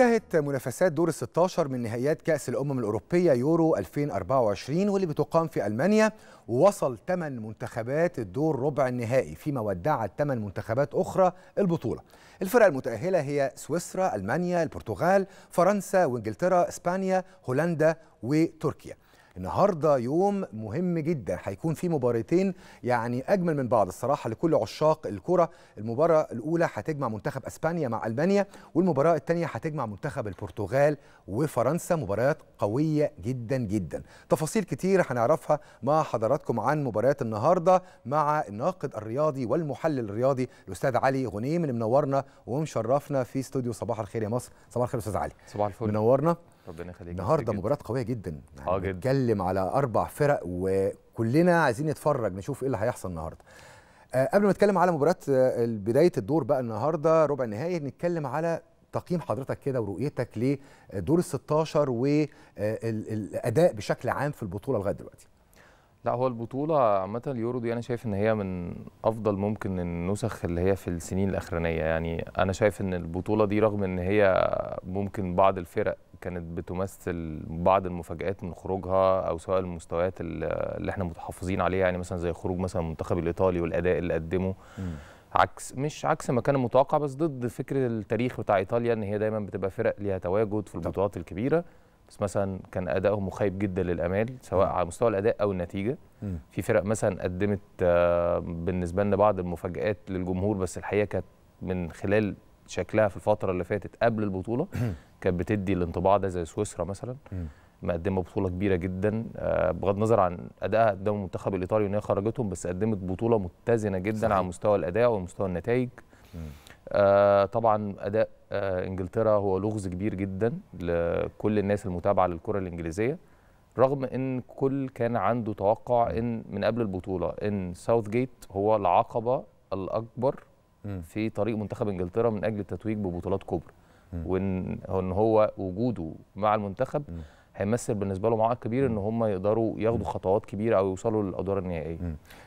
انتهت منافسات دور ال 16 من نهائيات كأس الأمم الأوروبية يورو 2024 واللي بتقام في ألمانيا ووصل 8 منتخبات الدور ربع النهائي فيما ودعت 8 منتخبات أخرى البطولة. الفرق المتأهلة هي سويسرا، ألمانيا، البرتغال، فرنسا، وإنجلترا، إسبانيا، هولندا وتركيا. النهارده يوم مهم جدا هيكون فيه مباراتين يعني اجمل من بعض الصراحه لكل عشاق الكره المباراه الاولى هتجمع منتخب اسبانيا مع البانيا والمباراه الثانيه هتجمع منتخب البرتغال وفرنسا مباريات قويه جدا جدا تفاصيل كتير هنعرفها مع حضراتكم عن مباريات النهارده مع الناقد الرياضي والمحلل الرياضي الاستاذ علي غنيم اللي منورنا ومشرفنا في استوديو صباح الخير يا مصر صباح الخير استاذ علي صباح الفل منورنا ربنا يخليك النهارده مباراه قويه جدا يعني اه جدا بنتكلم على اربع فرق وكلنا عايزين نتفرج نشوف ايه اللي هيحصل النهارده أه قبل ما نتكلم على مباراه بدايه الدور بقى النهارده ربع النهائي نتكلم على تقييم حضرتك كده ورؤيتك لدور آه، ال 16 والاداء بشكل عام في البطوله لغايه دلوقتي لا هو البطولة عامة اليورو دي أنا شايف إن هي من أفضل ممكن النسخ اللي هي في السنين الأخرانية يعني أنا شايف إن البطولة دي رغم إن هي ممكن بعض الفرق كانت بتمثل بعض المفاجآت من خروجها أو سواء المستويات اللي احنا متحفظين عليها يعني مثلا زي خروج مثلا المنتخب الإيطالي والأداء اللي قدمه م. عكس مش عكس ما كان متوقع بس ضد فكرة التاريخ بتاع إيطاليا إن هي دايما بتبقى فرق ليها تواجد في البطولات الكبيرة بس مثلا كان ادائهم مخيب جدا للامال سواء م. على مستوى الاداء او النتيجه م. في فرق مثلا قدمت آه، بالنسبه لنا بعض المفاجات للجمهور بس الحقيقه كانت من خلال شكلها في الفتره اللي فاتت قبل البطوله كانت بتدي الانطباع ده زي سويسرا مثلا مقدمه بطوله كبيره جدا آه، بغض النظر عن ادائها قدام المنتخب الايطالي ان هي خرجتهم بس قدمت بطوله متزنه جدا صحيح. على مستوى الاداء ومستوى النتائج آه طبعا اداء آه انجلترا هو لغز كبير جدا لكل الناس المتابعه للكره الانجليزيه رغم ان كل كان عنده توقع ان من قبل البطوله ان ساوث جيت هو العقبه الاكبر م. في طريق منتخب انجلترا من اجل التتويج ببطولات كبرى وان هو وجوده مع المنتخب هيمثل بالنسبه لهم عائق كبير ان هم يقدروا ياخدوا خطوات كبيره او يوصلوا للادوار النهائيه.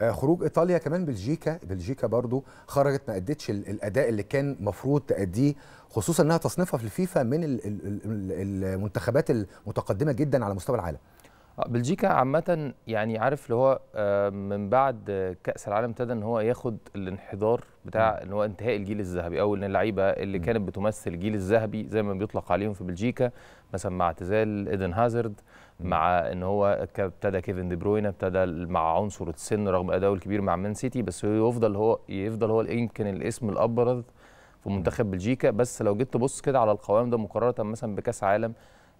آه خروج ايطاليا كمان بلجيكا، بلجيكا برضو خرجت ما ادتش الاداء اللي كان مفروض تاديه خصوصا انها تصنيفها في الفيفا من المنتخبات المتقدمه جدا على مستوى العالم. آه، بلجيكا عامة يعني عارف اللي هو آه، من بعد كأس العالم ابتدى ان هو ياخد الانحدار بتاع ان هو انتهاء الجيل الذهبي او ان اللعيبه اللي كانت بتمثل الجيل الذهبي زي ما بيطلق عليهم في بلجيكا مثلا مع اعتزال ايدن هازارد مع ان هو ابتدى كيفن دي بروين ابتدى مع عنصر السن رغم اداؤه الكبير مع مان سيتي بس هو يفضل هو يفضل هو يمكن الاسم الابرز في منتخب بلجيكا بس لو جيت تبص كده على القوام ده مقارنه مثلا بكاس عالم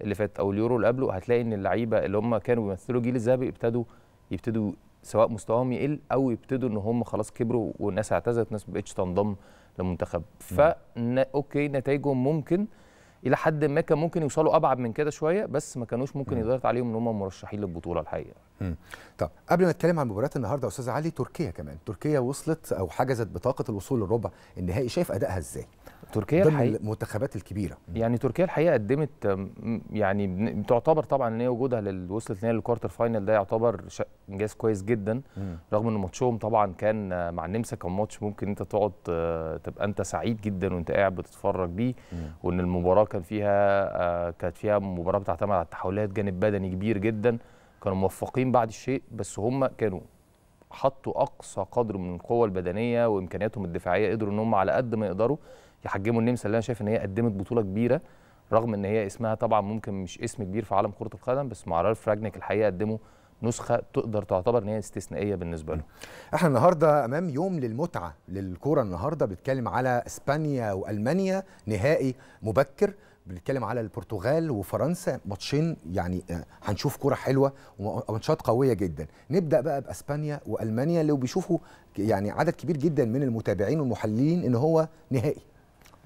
اللي فات او اليورو اللي قبله هتلاقي ان اللعيبه اللي هم كانوا بيمثلوا الجيل الذهبي ابتدوا يبتدوا سواء مستواهم يقل او يبتدوا ان هم خلاص كبروا والناس اعتزلت ناس ما بقتش تنضم للمنتخب ف اوكي نتائجهم ممكن الى حد ما كان ممكن يوصلوا ابعد من كده شويه بس ما كانوش ممكن يضغط عليهم ان هم مرشحين للبطوله الحقيقه طب قبل ما نتكلم عن مباريات النهارده يا استاذ علي تركيا كمان تركيا وصلت او حجزت بطاقه الوصول للربع النهائي شايف ادائها ازاي تركيا الحقيقه المنتخبات الكبيره يعني تركيا الحقيقه قدمت يعني تعتبر طبعا ان هي وجودها وصلت ان هي للكوارتر فاينل ده يعتبر انجاز كويس جدا مم. رغم ان ماتشهم طبعا كان مع النمسا كان ماتش ممكن انت تقعد آه، تبقى انت سعيد جدا وانت قاعد بتتفرج بيه وان المباراه كان فيها آه، كانت فيها مباراه بتعتمد على التحولات جانب بدني كبير جدا كانوا موفقين بعد الشيء بس هم كانوا حطوا اقصى قدر من القوه البدنيه وامكانياتهم الدفاعيه قدروا ان هم على قد ما يقدروا يحجموا النمسا اللي انا شايف ان هي قدمت بطوله كبيره رغم ان هي اسمها طبعا ممكن مش اسم كبير في عالم كره القدم بس مع فراجنك الحقيقه قدموا نسخه تقدر تعتبر ان هي استثنائيه بالنسبه له. احنا النهارده امام يوم للمتعه للكوره النهارده بنتكلم على اسبانيا والمانيا نهائي مبكر بنتكلم على البرتغال وفرنسا ماتشين يعني آه، هنشوف كوره حلوه وماتشات قويه جدا نبدا بقى باسبانيا والمانيا اللي بيشوفوا يعني عدد كبير جدا من المتابعين والمحللين ان هو نهائي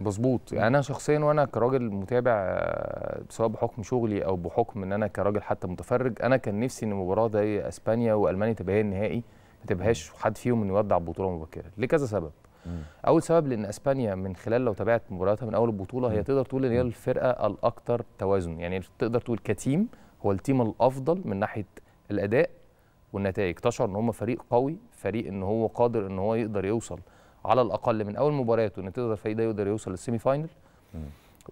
مظبوط يعني انا شخصيا وانا كراجل متابع آه، سواء بحكم شغلي او بحكم ان انا كراجل حتى متفرج انا كان نفسي ان مباراه زي اسبانيا والمانيا تبقى هي النهائي ما تبقاش حد فيهم انه يودع بطوله مبكره لكذا سبب مم. اول سبب لان اسبانيا من خلال لو تابعت مبارياتها من اول البطوله هي تقدر تقول ان هي الفرقه الاكثر توازن يعني تقدر تقول كتيم هو التيم الافضل من ناحيه الاداء والنتائج تشعر ان هم فريق قوي فريق ان هو قادر ان هو يقدر يوصل على الاقل من اول مباريات ان تقدر فريق ده يقدر يوصل للسيمي فاينل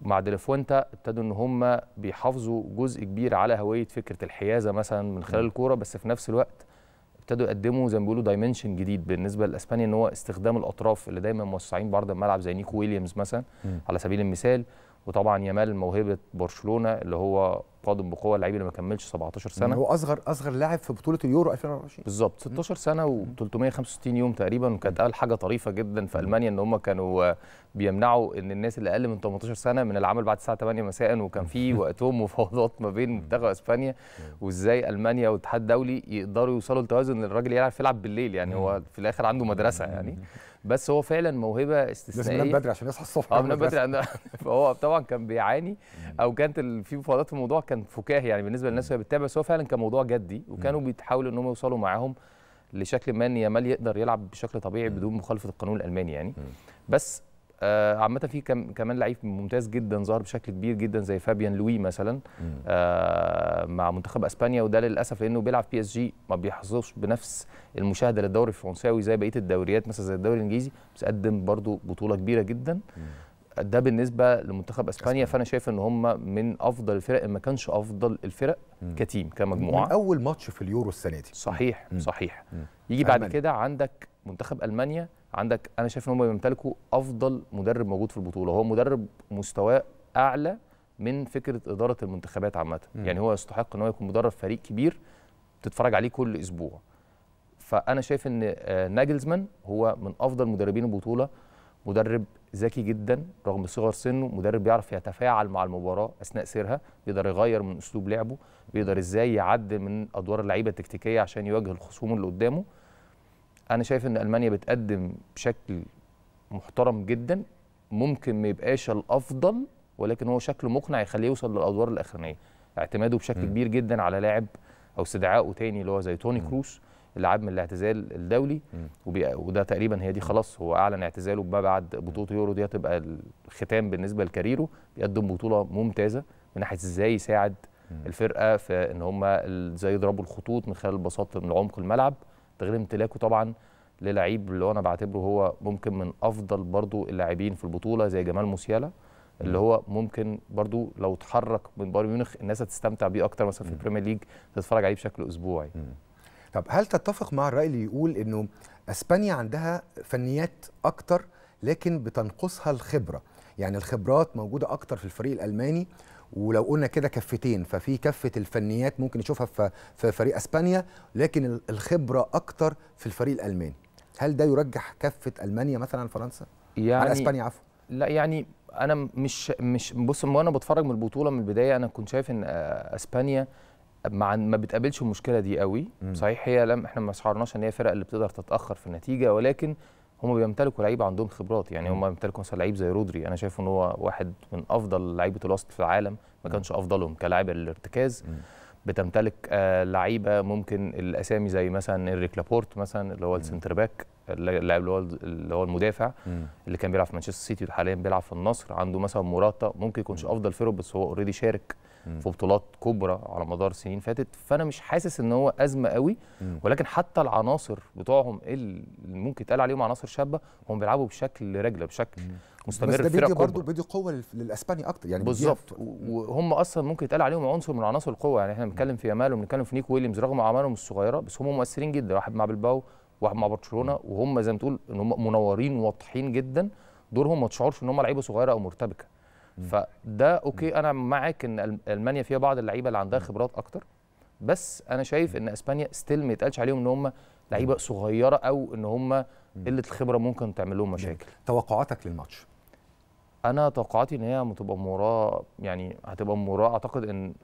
مع ديلافونتا ابتدوا ان هم بيحافظوا جزء كبير على هويه فكره الحيازه مثلا من خلال الكوره بس في نفس الوقت ابتدوا يقدموا زي ما بيقولوا دايمنشن جديد بالنسبه لاسبانيا ان هو استخدام الاطراف اللي دايما موسعين بعرض الملعب زي نيكو ويليامز مثلا على سبيل المثال وطبعا يامال موهبه برشلونه اللي هو قادم بقوه اللعيب اللي ما كملش 17 سنه هو اصغر اصغر لاعب في بطوله اليورو 2024 بالظبط 16 سنه و365 يوم تقريبا وكانت قال حاجه طريفه جدا في المانيا ان هم كانوا بيمنعوا ان الناس اللي اقل من 18 سنه من العمل بعد الساعه 8 مساء وكان في وقتهم مفاوضات ما بين منتخب اسبانيا وازاي المانيا والاتحاد الدولي يقدروا يوصلوا لتوازن ان الراجل يعرف يلعب بالليل يعني هو في الاخر عنده مدرسه يعني بس هو فعلا موهبه استثنائيه لازم بدري عشان يصحى الصبح اه بنام بدري فهو طبعا كان بيعاني او كانت في مفاوضات في الموضوع كان فكاهي يعني بالنسبه للناس اللي بتتابع بس هو فعلا كان موضوع جدي وكانوا بيتحاولوا ان هم يوصلوا معاهم لشكل ما ان يامال يقدر يلعب بشكل طبيعي بدون مخالفه القانون الالماني يعني بس آه عامه في كم كمان لعيب ممتاز جدا ظهر بشكل كبير جدا زي فابيان لوي مثلا آه مع منتخب اسبانيا وده للاسف لانه بيلعب بي اس جي ما بيحظوش بنفس المشاهده للدوري الفرنساوي زي بقيه الدوريات مثلا زي الدوري الانجليزي بس قدم برده بطوله كبيره جدا مم. ده بالنسبه لمنتخب اسبانيا فانا شايف ان هم من افضل الفرق ان ما كانش افضل الفرق مم. كتيم كمجموعه من اول ماتش في اليورو السنه دي صحيح مم. صحيح مم. يجي بعد كده عندك منتخب المانيا عندك انا شايف ان هم بيمتلكوا افضل مدرب موجود في البطوله هو مدرب مستواه اعلى من فكره اداره المنتخبات عامه يعني هو يستحق ان هو يكون مدرب فريق كبير تتفرج عليه كل اسبوع فانا شايف ان آه، ناجلزمان هو من افضل مدربين البطوله مدرب ذكي جدا رغم صغر سنه مدرب بيعرف يتفاعل مع المباراه اثناء سيرها بيقدر يغير من اسلوب لعبه بيقدر ازاي يعدل من ادوار اللعيبه التكتيكيه عشان يواجه الخصوم اللي قدامه انا شايف ان المانيا بتقدم بشكل محترم جدا ممكن ما يبقاش الافضل ولكن هو شكله مقنع يخليه يوصل للادوار الاخرانيه اعتماده بشكل م. كبير جدا على لاعب او استدعائه تاني اللي هو زي توني م. كروس اللي عاب من الاعتزال الدولي وده تقريبا هي دي خلاص هو اعلن اعتزاله ما بعد بطوله يورو دي هتبقى الختام بالنسبه لكاريره بيقدم بطوله ممتازه من ناحيه ازاي يساعد الفرقه في ان هم ازاي يضربوا الخطوط من خلال بساطه من عمق الملعب غير امتلاكه طبعا للعيب اللي هو انا بعتبره هو ممكن من افضل برضو اللاعبين في البطوله زي جمال موسيالا اللي هو ممكن برضو لو اتحرك من بايرن ميونخ الناس هتستمتع بيه اكتر مثلا في البريمير ليج تتفرج عليه بشكل اسبوعي طب هل تتفق مع الراي اللي يقول انه اسبانيا عندها فنيات اكتر لكن بتنقصها الخبره يعني الخبرات موجوده اكتر في الفريق الالماني ولو قلنا كده كفتين ففي كفه الفنيات ممكن نشوفها في فريق اسبانيا لكن الخبره اكتر في الفريق الالماني هل ده يرجح كفه المانيا مثلا عن فرنسا يعني على اسبانيا عفوا لا يعني انا مش مش بص وانا بتفرج من البطوله من البدايه انا كنت شايف ان آه، اسبانيا مع ما بتقابلش المشكله دي قوي صحيح هي لم احنا ما شعرناش ان هي فرق اللي بتقدر تتاخر في النتيجه ولكن هم بيمتلكوا لعيبه عندهم خبرات يعني هم بيمتلكوا مثلا لعيب زي رودري انا شايف ان هو واحد من افضل لعيبه الوسط في العالم ما كانش افضلهم كلاعب الارتكاز بتمتلك آه، لعيبه ممكن الاسامي زي مثلا انريك لابورت مثلا اللي هو السنتر باك اللاعب اللي هو اللي هو المدافع اللي كان بيلعب في مانشستر سيتي وحاليا بيلعب في النصر عنده مثلا موراتا ممكن يكونش افضل فيرو بس هو اوريدي شارك في بطولات كبرى على مدار سنين فاتت فانا مش حاسس ان هو ازمه قوي ولكن حتى العناصر بتوعهم اللي ممكن يتقال عليهم عناصر شابه هم بيلعبوا بشكل رجله بشكل مستمر بس ده بيدي برضه بيدي قوه للاسباني اكتر يعني بالظبط وهم اصلا ممكن يتقال عليهم عنصر من عناصر القوه يعني احنا بنتكلم في يامال وبنتكلم في نيك ويليامز رغم اعمارهم الصغيره بس هم مؤثرين جدا واحد مع بلباو واحد مع برشلونه وهم زي ما تقول ان هم منورين واضحين جدا دورهم ما تشعرش ان هم لعيبه صغيره او مرتبكه فده اوكي انا معاك ان المانيا فيها بعض اللعيبه اللي عندها خبرات اكتر بس انا شايف ان اسبانيا ستيل ما يتقالش عليهم ان هم لعيبه صغيره او ان هم قله الخبره ممكن تعمل لهم مشاكل توقعاتك للماتش انا توقعاتي ان هي هتبقى مباراه يعني هتبقى مباراه اعتقد ان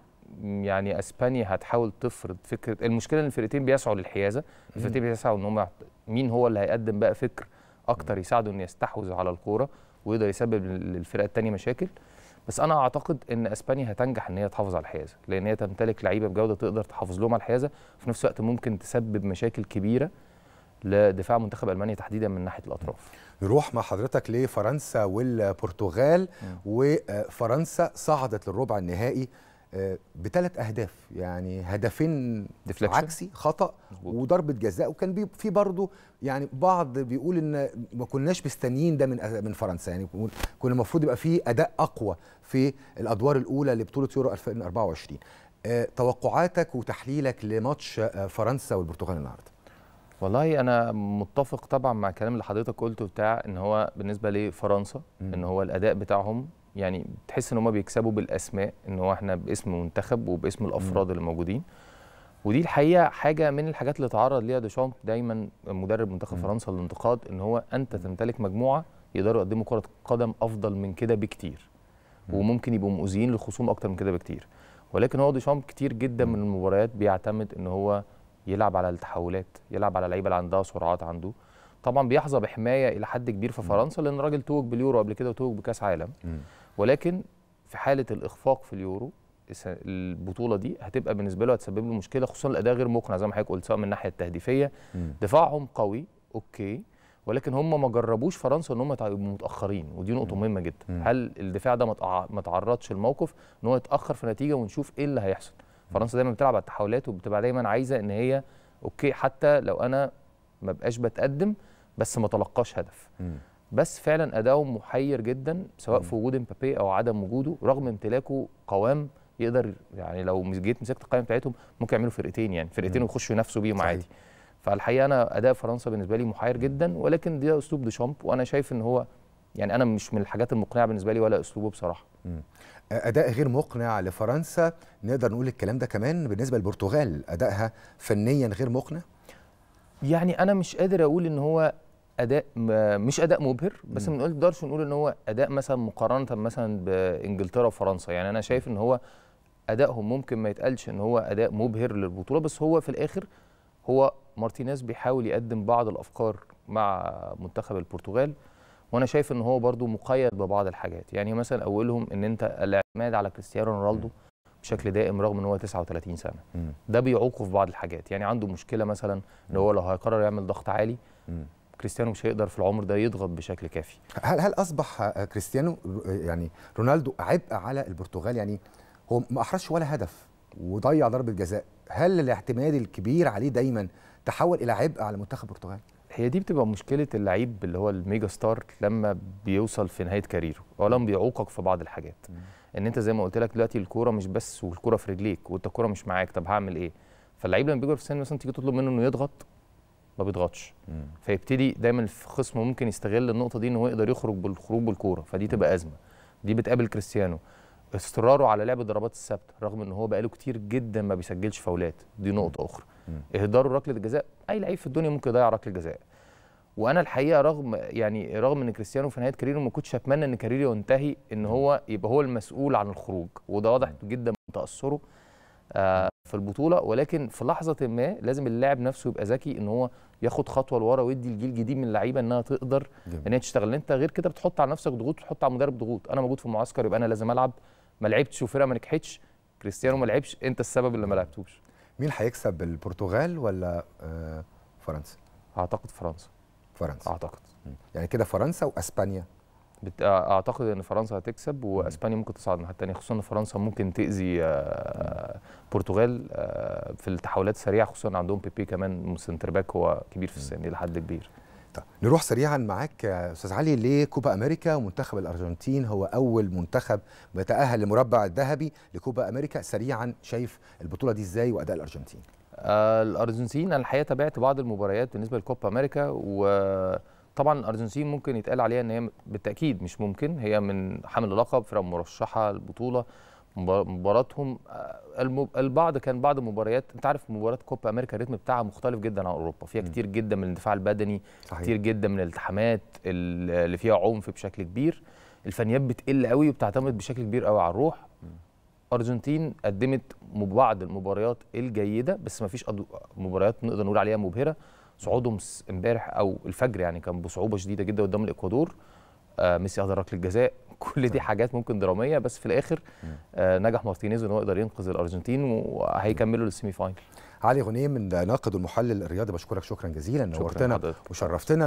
يعني اسبانيا هتحاول تفرض فكره المشكله ان الفرقتين بيسعوا للحيازه الفرقتين بيسعوا ان هم مين هو اللي هيقدم بقى فكر اكتر يساعده انه يستحوذ على الكوره ويقدر يسبب للفرقه الثانيه مشاكل بس انا اعتقد ان اسبانيا هتنجح ان هي تحافظ على الحيازه لان هي تمتلك لعيبه بجوده تقدر تحافظ لهم على الحيازه وفي نفس الوقت ممكن تسبب مشاكل كبيره لدفاع منتخب المانيا تحديدا من ناحيه الاطراف نروح مع حضرتك لفرنسا والبرتغال وفرنسا صعدت للربع النهائي بثلاث اهداف يعني هدفين ديفلكشن. عكسي خطا وضربه جزاء وكان في برضه يعني بعض بيقول ان ما كناش مستنيين ده من من فرنسا يعني كنا المفروض يبقى في اداء اقوى في الادوار الاولى لبطوله يورو 2024 آه، توقعاتك وتحليلك لماتش آه، فرنسا والبرتغال النهارده والله انا متفق طبعا مع الكلام اللي حضرتك قلته بتاع ان هو بالنسبه لفرنسا ان هو الاداء بتاعهم يعني تحس ان هم بيكسبوا بالاسماء ان هو احنا باسم منتخب وباسم الافراد اللي موجودين ودي الحقيقه حاجه من الحاجات اللي تعرض ليها ديشامب دايما مدرب منتخب فرنسا للانتقاد ان هو انت تمتلك مجموعه يقدروا يقدموا كره قدم افضل من كده بكتير وممكن يبقوا مؤذيين للخصوم اكتر من كده بكتير ولكن هو ديشامب كتير جدا من المباريات بيعتمد ان هو يلعب على التحولات يلعب على لعيبه اللي عندها سرعات عنده طبعا بيحظى بحمايه الى حد كبير في فرنسا لان الراجل توج باليورو قبل كده وتوج بكاس عالم ولكن في حاله الاخفاق في اليورو البطوله دي هتبقى بالنسبه له هتسبب له مشكله خصوصا الاداء غير مقنع زي ما حضرتك قلت سواء من الناحيه التهديفيه دفاعهم قوي اوكي ولكن هم ما جربوش فرنسا ان هم يبقوا متاخرين ودي نقطه مهمه جدا هل الدفاع ده ما تعرضش لموقف ان هو يتاخر في نتيجه ونشوف ايه اللي هيحصل فرنسا دايما بتلعب على التحولات وبتبقى دايما عايزه ان هي اوكي حتى لو انا ما بقاش بتقدم بس ما تلقاش هدف بس فعلا اداؤه محير جدا سواء في وجود امبابي او عدم وجوده رغم امتلاكه قوام يقدر يعني لو جيت مسكت القائمه بتاعتهم ممكن يعملوا فرقتين يعني فرقتين ويخشوا ينافسوا بيهم عادي فالحقيقه انا اداء فرنسا بالنسبه لي محير جدا ولكن ده اسلوب ديشامب وانا شايف ان هو يعني انا مش من الحاجات المقنعه بالنسبه لي ولا اسلوبه بصراحه اداء غير مقنع لفرنسا نقدر نقول الكلام ده كمان بالنسبه للبرتغال ادائها فنيا غير مقنع يعني انا مش قادر اقول ان هو اداء مش اداء مبهر بس ما نقدرش نقول ان هو اداء مثلا مقارنه مثلا بانجلترا وفرنسا يعني انا شايف ان هو ادائهم ممكن ما يتقالش ان هو اداء مبهر للبطوله بس هو في الاخر هو مارتينيز بيحاول يقدم بعض الافكار مع منتخب البرتغال وانا شايف ان هو برضو مقيد ببعض الحاجات يعني مثلا اولهم ان انت الاعتماد على كريستيانو رونالدو بشكل دائم رغم ان هو 39 سنه ده بيعوقه في بعض الحاجات يعني عنده مشكله مثلا ان هو لو هيقرر يعمل ضغط عالي كريستيانو مش هيقدر في العمر ده يضغط بشكل كافي هل هل اصبح كريستيانو يعني رونالدو عبء على البرتغال يعني هو ما احرزش ولا هدف وضيع ضربه جزاء هل الاعتماد الكبير عليه دايما تحول الى عبء على منتخب البرتغال هي دي بتبقى مشكله اللعيب اللي هو الميجا ستار لما بيوصل في نهايه كاريره اولا بيعوقك في بعض الحاجات ان انت زي ما قلت لك دلوقتي الكوره مش بس والكوره في رجليك وانت الكوره مش معاك طب هعمل ايه فاللعيب لما بيكبر في السن مثلا تيجي تطلب منه انه يضغط ما بيضغطش فيبتدي دايما خصمه ممكن يستغل النقطه دي ان هو يقدر يخرج بالخروج بالكوره فدي تبقى ازمه دي بتقابل كريستيانو اصراره على لعب الضربات الثابته رغم ان هو بقاله كتير جدا ما بيسجلش فاولات دي نقطه اخرى اهداره ركله الجزاء اي لعيب في الدنيا ممكن يضيع ركله جزاء وانا الحقيقه رغم يعني رغم ان كريستيانو في نهايه كاريره ما كنتش اتمنى ان كاريره ينتهي ان هو يبقى هو المسؤول عن الخروج وده واضح جدا من تاثره آه في البطوله ولكن في لحظه ما لازم اللاعب نفسه يبقى ذكي ان هو ياخد خطوه لورا ويدي الجيل الجديد من اللعيبه انها تقدر جميل. ان هي تشتغل انت غير كده بتحط على نفسك ضغوط وتحط على المدرب ضغوط انا موجود في المعسكر يبقى انا لازم العب ما لعبتش وفرقه ما نجحتش كريستيانو ما لعبش انت السبب اللي ما لعبتوش مين هيكسب البرتغال ولا آه، فرنسا اعتقد فرنسا فرنسا اعتقد يعني كده فرنسا واسبانيا بت... اعتقد ان فرنسا هتكسب واسبانيا ممكن تصعد من الثانيه يعني، خصوصا ان فرنسا ممكن تاذي البرتغال آه، آه، في التحولات السريعه خصوصا عندهم بيبي كمان سنتر باك هو كبير في السن الى حد كبير طيب نروح سريعا معاك استاذ علي لكوبا امريكا ومنتخب الارجنتين هو اول منتخب بيتاهل لمربع الذهبي لكوبا امريكا سريعا شايف البطوله دي ازاي واداء الارجنتين آه الارجنتين الحقيقه تابعت بعض المباريات بالنسبه لكوبا امريكا و طبعا الارجنتين ممكن يتقال عليها ان هي بالتاكيد مش ممكن هي من حامل اللقب فرق مرشحه البطوله مباراتهم آه، البعض كان بعض مباريات انت عارف مباراه كوبا امريكا الريتم بتاعها مختلف جدا عن اوروبا فيها كتير جدا من الدفاع البدني صحيح. كتير جدا من الالتحامات اللي فيها عنف بشكل كبير الفنيات بتقل قوي وبتعتمد بشكل كبير قوي على الروح ارجنتين قدمت بعض المباريات الجيده بس ما فيش مباريات نقدر نقول عليها مبهره صعودهم امبارح او الفجر يعني كان بصعوبه شديده جدا قدام الاكوادور آه ميسي اهدر ركله جزاء كل دي نعم. حاجات ممكن دراميه بس في الاخر نعم. آه نجح مارتينيز ان هو يقدر ينقذ الارجنتين وهيكملوا نعم. للسيمي فاينل علي غنيم الناقد المحلل الرياضي بشكرك شكرا جزيلا نورتنا وشرفتنا